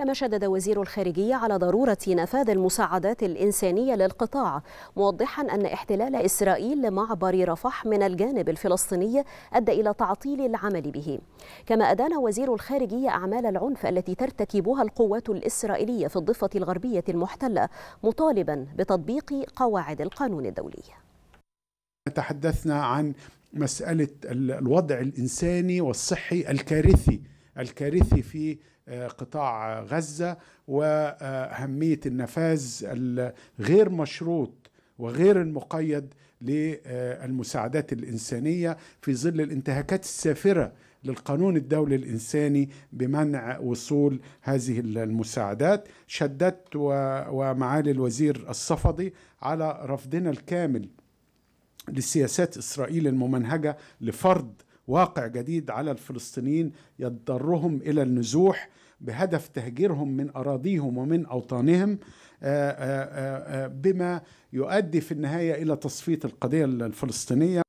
كما شدد وزير الخارجية على ضرورة نفاذ المساعدات الإنسانية للقطاع موضحا أن احتلال إسرائيل لمعبر رفح من الجانب الفلسطيني أدى إلى تعطيل العمل به كما أدان وزير الخارجية أعمال العنف التي ترتكبها القوات الإسرائيلية في الضفة الغربية المحتلة مطالبا بتطبيق قواعد القانون الدولي تحدثنا عن مسألة الوضع الإنساني والصحي الكارثي الكارثي في آه، قطاع غزة وأهمية النفاذ الغير مشروط وغير المقيد للمساعدات الإنسانية في ظل الانتهاكات السافرة للقانون الدولي الإنساني بمنع وصول هذه المساعدات شددت ومعالي الوزير الصفدي على رفضنا الكامل لسياسات إسرائيل الممنهجة لفرض واقع جديد على الفلسطينيين يضطرهم الى النزوح بهدف تهجيرهم من اراضيهم ومن اوطانهم آه، آه، آه، بما يؤدي في النهايه الى تصفيه القضيه الفلسطينيه